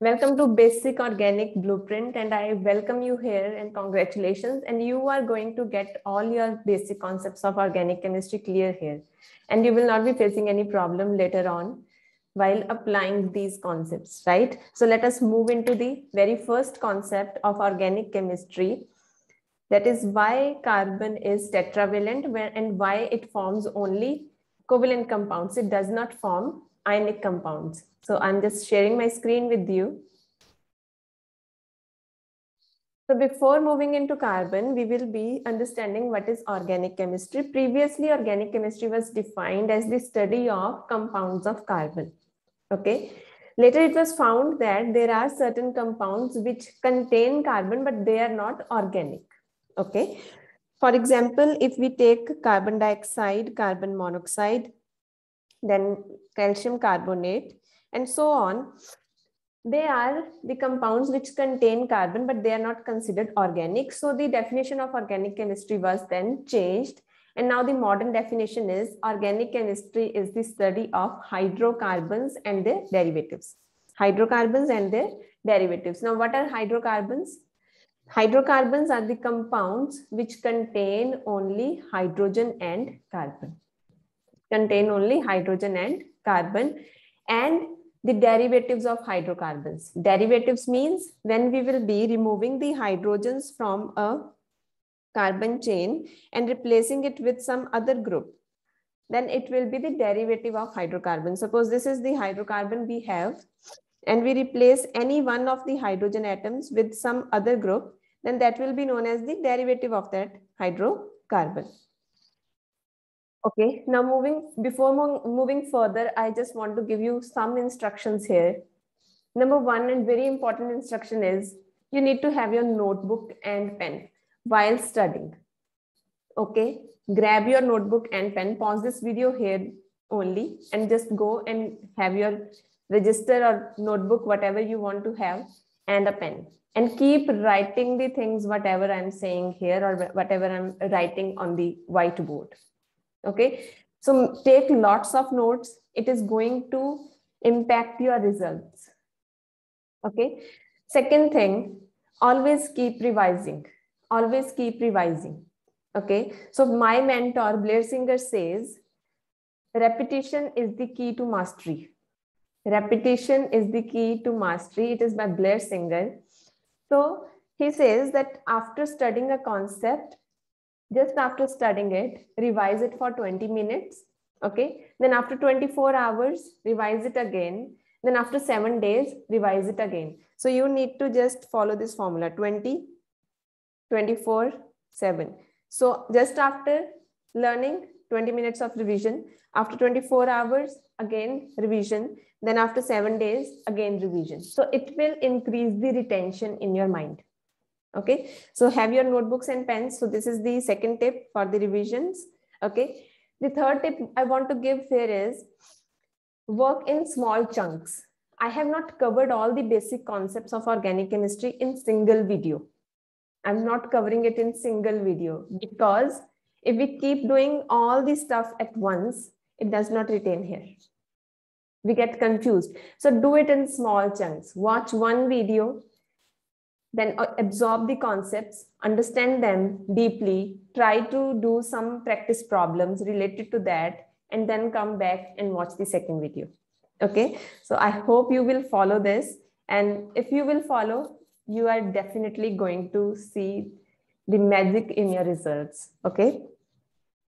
Welcome to Basic Organic Blueprint and I welcome you here and congratulations. And you are going to get all your basic concepts of organic chemistry clear here. And you will not be facing any problem later on while applying these concepts, right? So let us move into the very first concept of organic chemistry. That is why carbon is tetravalent and why it forms only covalent compounds. It does not form ionic compounds. So I'm just sharing my screen with you. So before moving into carbon, we will be understanding what is organic chemistry. Previously, organic chemistry was defined as the study of compounds of carbon. Okay. Later, it was found that there are certain compounds which contain carbon, but they are not organic. Okay. For example, if we take carbon dioxide, carbon monoxide, then calcium carbonate, and so on. They are the compounds which contain carbon, but they are not considered organic. So the definition of organic chemistry was then changed. And now the modern definition is organic chemistry is the study of hydrocarbons and their derivatives. Hydrocarbons and their derivatives. Now, what are hydrocarbons? Hydrocarbons are the compounds which contain only hydrogen and carbon contain only hydrogen and carbon and the derivatives of hydrocarbons. Derivatives means when we will be removing the hydrogens from a carbon chain and replacing it with some other group, then it will be the derivative of hydrocarbon. Suppose this is the hydrocarbon we have and we replace any one of the hydrogen atoms with some other group, then that will be known as the derivative of that hydrocarbon. Okay, now moving, before moving further, I just want to give you some instructions here. Number one and very important instruction is you need to have your notebook and pen while studying. Okay, grab your notebook and pen, pause this video here only and just go and have your register or notebook, whatever you want to have and a pen and keep writing the things, whatever I'm saying here or whatever I'm writing on the whiteboard. Okay, so take lots of notes. It is going to impact your results. Okay, second thing, always keep revising. Always keep revising. Okay, so my mentor Blair Singer says, repetition is the key to mastery. Repetition is the key to mastery. It is by Blair Singer. So he says that after studying a concept, just after studying it, revise it for 20 minutes. Okay. Then after 24 hours, revise it again. Then after seven days, revise it again. So you need to just follow this formula 20, 24, 7. So just after learning, 20 minutes of revision. After 24 hours, again revision. Then after seven days, again revision. So it will increase the retention in your mind. Okay, so have your notebooks and pens. So this is the second tip for the revisions. Okay, the third tip I want to give here is work in small chunks. I have not covered all the basic concepts of organic chemistry in single video. I'm not covering it in single video because if we keep doing all the stuff at once, it does not retain here. We get confused. So do it in small chunks. Watch one video, then uh, absorb the concepts, understand them deeply, try to do some practice problems related to that, and then come back and watch the second video. Okay, so I hope you will follow this. And if you will follow, you are definitely going to see the magic in your results. Okay,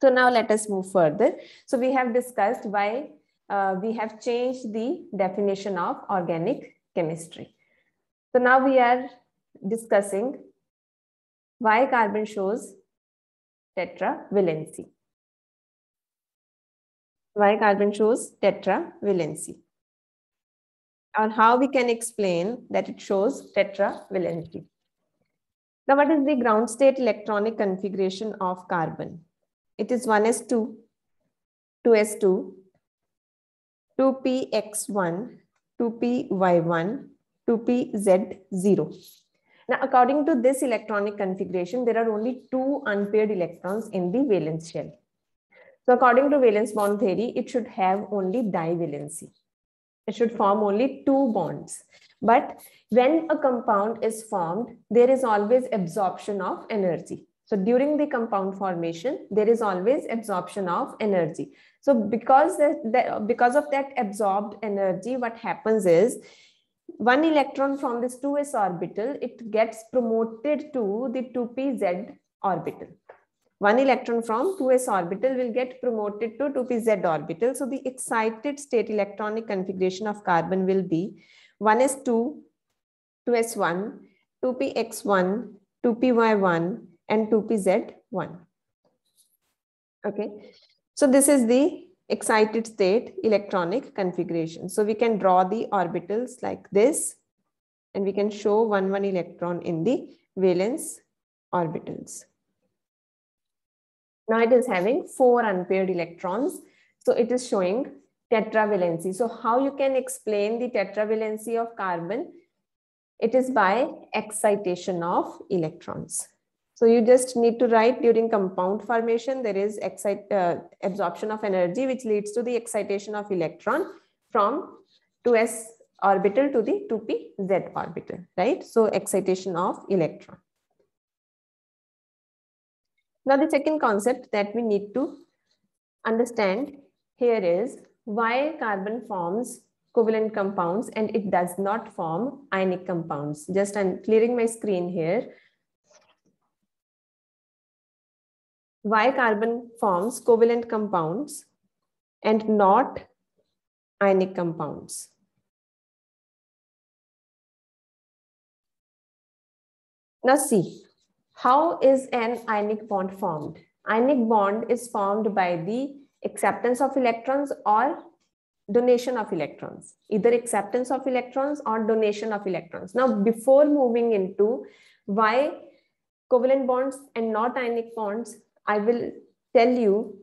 so now let us move further. So we have discussed why uh, we have changed the definition of organic chemistry. So now we are discussing why carbon shows tetravalency. Why carbon shows tetravalency on how we can explain that it shows tetravalency. Now, what is the ground state electronic configuration of carbon? It is 1s2, 2s2, 2px1, 2py1, 2pz0. Now, according to this electronic configuration, there are only two unpaired electrons in the valence shell. So according to valence bond theory, it should have only divalency. It should form only two bonds. But when a compound is formed, there is always absorption of energy. So during the compound formation, there is always absorption of energy. So because, that, because of that absorbed energy, what happens is one electron from this 2s orbital, it gets promoted to the 2pz orbital. One electron from 2s orbital will get promoted to 2pz orbital. So the excited state electronic configuration of carbon will be 1s2, 2s1, 2px1, 2py1 and 2pz1. Okay, so this is the excited state electronic configuration. So we can draw the orbitals like this and we can show one one electron in the valence orbitals. Now it is having four unpaired electrons. So it is showing tetravalency. So how you can explain the tetravalency of carbon? It is by excitation of electrons. So you just need to write during compound formation, there is excite, uh, absorption of energy, which leads to the excitation of electron from 2s orbital to the 2pz orbital, right? So excitation of electron. Now the second concept that we need to understand here is why carbon forms covalent compounds and it does not form ionic compounds. Just I'm clearing my screen here. why carbon forms covalent compounds and not ionic compounds. Now see, how is an ionic bond formed? Ionic bond is formed by the acceptance of electrons or donation of electrons, either acceptance of electrons or donation of electrons. Now, before moving into why covalent bonds and not ionic bonds, I will tell you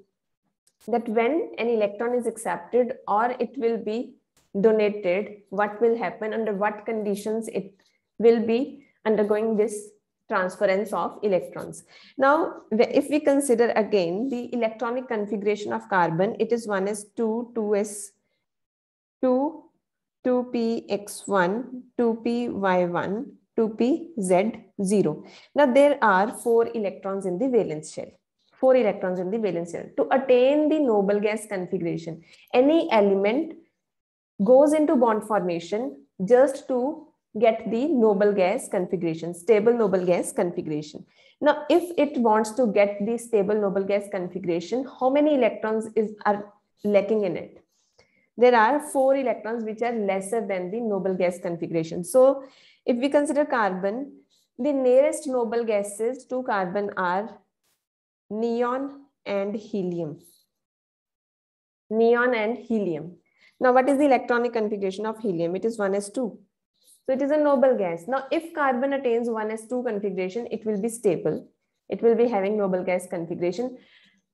that when an electron is accepted or it will be donated, what will happen, under what conditions it will be undergoing this transference of electrons. Now, if we consider again the electronic configuration of carbon, it is 1s2, 2s2, 2px1, 2py1, 2pz0. Now, there are four electrons in the valence shell. 4 electrons in the valence shell. To attain the noble gas configuration, any element goes into bond formation just to get the noble gas configuration, stable noble gas configuration. Now, if it wants to get the stable noble gas configuration, how many electrons is are lacking in it? There are four electrons which are lesser than the noble gas configuration. So, if we consider carbon, the nearest noble gases to carbon are neon and helium. Neon and helium. Now, what is the electronic configuration of helium? It is 1s2. So it is a noble gas. Now, if carbon attains 1s2 configuration, it will be stable. It will be having noble gas configuration.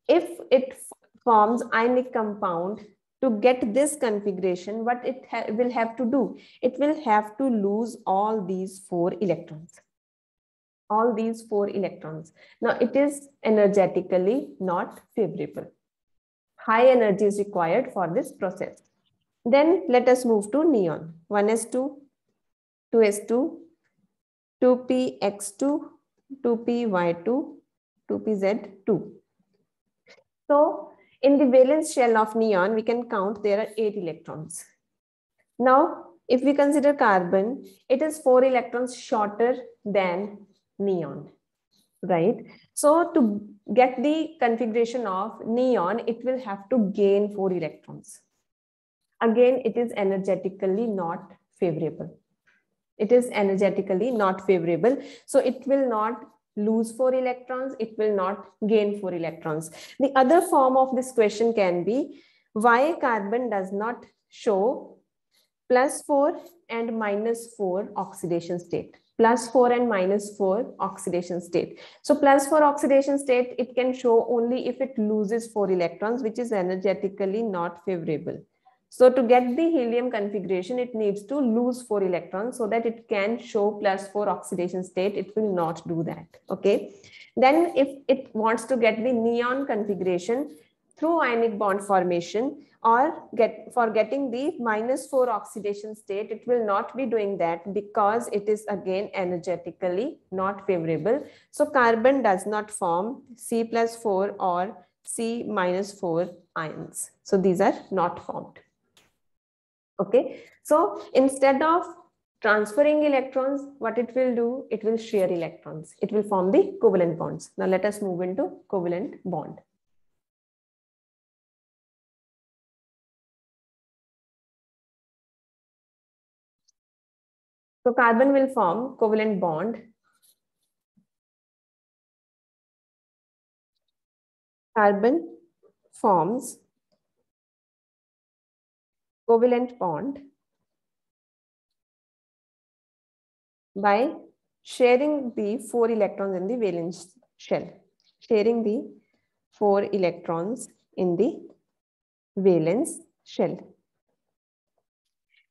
If it forms ionic compound, to get this configuration, what it ha will have to do? It will have to lose all these four electrons all these four electrons. Now it is energetically not favorable. High energy is required for this process. Then let us move to neon. 1s2, 2s2, 2px2, 2py2, 2pz2. So in the valence shell of neon, we can count there are eight electrons. Now, if we consider carbon, it is four electrons shorter than neon, right? So to get the configuration of neon, it will have to gain four electrons. Again, it is energetically not favorable. It is energetically not favorable. So it will not lose four electrons. It will not gain four electrons. The other form of this question can be why carbon does not show plus four and minus four oxidation state plus 4 and minus 4 oxidation state. So plus 4 oxidation state, it can show only if it loses 4 electrons, which is energetically not favorable. So to get the helium configuration, it needs to lose 4 electrons so that it can show plus 4 oxidation state. It will not do that. Okay. Then if it wants to get the neon configuration, through ionic bond formation or get for getting the minus 4 oxidation state, it will not be doing that because it is again energetically not favorable. So carbon does not form C plus 4 or C minus 4 ions. So these are not formed. Okay, so instead of transferring electrons, what it will do? It will share electrons. It will form the covalent bonds. Now let us move into covalent bond. So carbon will form covalent bond. Carbon forms covalent bond by sharing the four electrons in the valence shell, sharing the four electrons in the valence shell.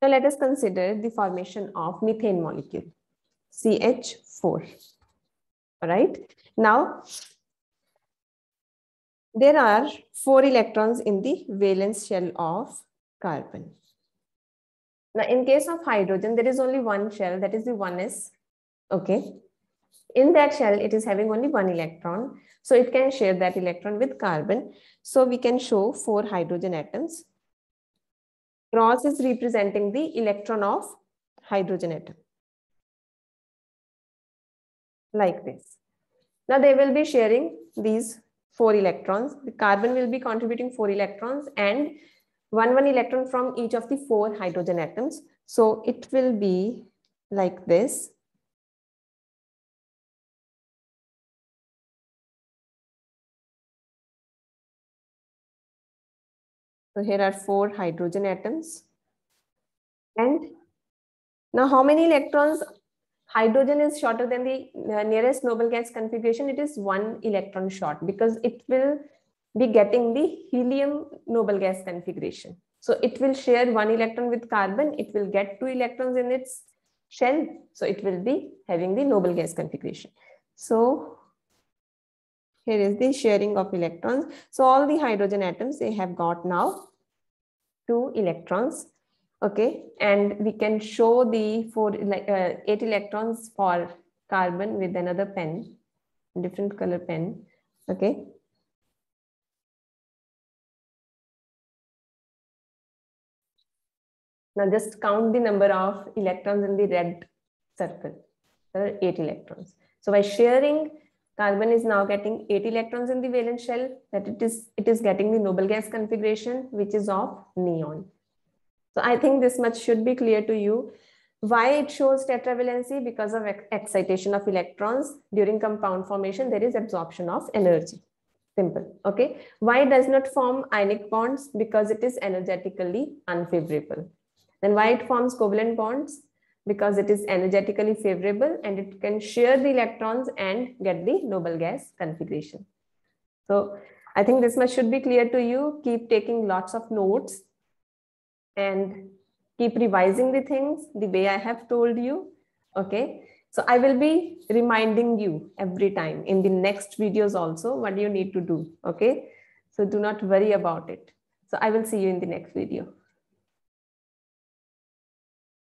Now let us consider the formation of methane molecule, CH4. All right. Now, there are four electrons in the valence shell of carbon. Now, in case of hydrogen, there is only one shell, that is the 1s. Okay. In that shell, it is having only one electron. So it can share that electron with carbon. So we can show four hydrogen atoms Cross is representing the electron of hydrogen atom. Like this. Now they will be sharing these four electrons. The carbon will be contributing four electrons and one one electron from each of the four hydrogen atoms. So it will be like this. So here are four hydrogen atoms. And now how many electrons? Hydrogen is shorter than the uh, nearest noble gas configuration. It is one electron short because it will be getting the helium noble gas configuration. So it will share one electron with carbon. It will get two electrons in its shell. So it will be having the noble gas configuration. So here is the sharing of electrons. So all the hydrogen atoms, they have got now two electrons. Okay, and we can show the four, uh, eight electrons for carbon with another pen, different color pen. Okay, Now just count the number of electrons in the red circle. There are eight electrons. So by sharing Carbon is now getting 8 electrons in the valence shell that it is, it is getting the noble gas configuration, which is of neon. So I think this much should be clear to you. Why it shows tetravalency? Because of excitation of electrons during compound formation, there is absorption of energy. Simple. Okay. Why does not form ionic bonds? Because it is energetically unfavorable. Then why it forms covalent bonds? because it is energetically favorable and it can share the electrons and get the noble gas configuration. So I think this much should be clear to you. Keep taking lots of notes and keep revising the things the way I have told you. Okay. So I will be reminding you every time in the next videos also what you need to do. Okay. So do not worry about it. So I will see you in the next video.